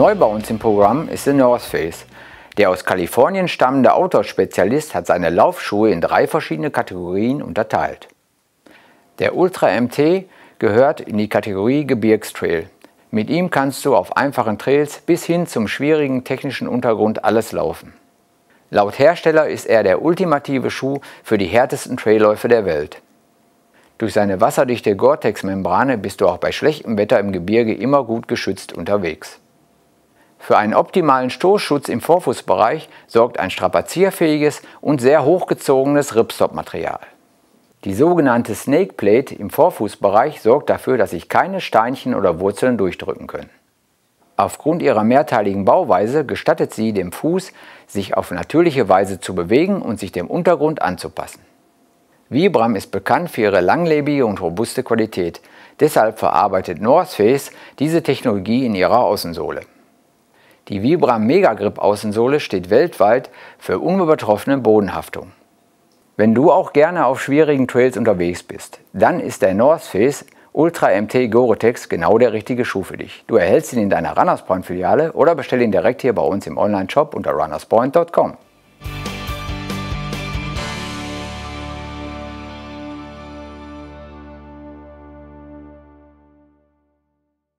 Neu bei uns im Programm ist The North Face. Der aus Kalifornien stammende Outdoor-Spezialist hat seine Laufschuhe in drei verschiedene Kategorien unterteilt. Der Ultra MT gehört in die Kategorie Gebirgstrail. Mit ihm kannst du auf einfachen Trails bis hin zum schwierigen technischen Untergrund alles laufen. Laut Hersteller ist er der ultimative Schuh für die härtesten Trailläufe der Welt. Durch seine wasserdichte Gore-Tex-Membrane bist du auch bei schlechtem Wetter im Gebirge immer gut geschützt unterwegs. Für einen optimalen Stoßschutz im Vorfußbereich sorgt ein strapazierfähiges und sehr hochgezogenes Ripstop-Material. Die sogenannte Snake Plate im Vorfußbereich sorgt dafür, dass sich keine Steinchen oder Wurzeln durchdrücken können. Aufgrund ihrer mehrteiligen Bauweise gestattet sie dem Fuß, sich auf natürliche Weise zu bewegen und sich dem Untergrund anzupassen. Vibram ist bekannt für ihre langlebige und robuste Qualität. Deshalb verarbeitet North Face diese Technologie in ihrer Außensohle. Die Vibra Megagrip Außensohle steht weltweit für unübertroffene Bodenhaftung. Wenn du auch gerne auf schwierigen Trails unterwegs bist, dann ist der North Face Ultra MT Gore-Tex genau der richtige Schuh für dich. Du erhältst ihn in deiner Runners Point Filiale oder bestell ihn direkt hier bei uns im Online-Shop unter runnerspoint.com.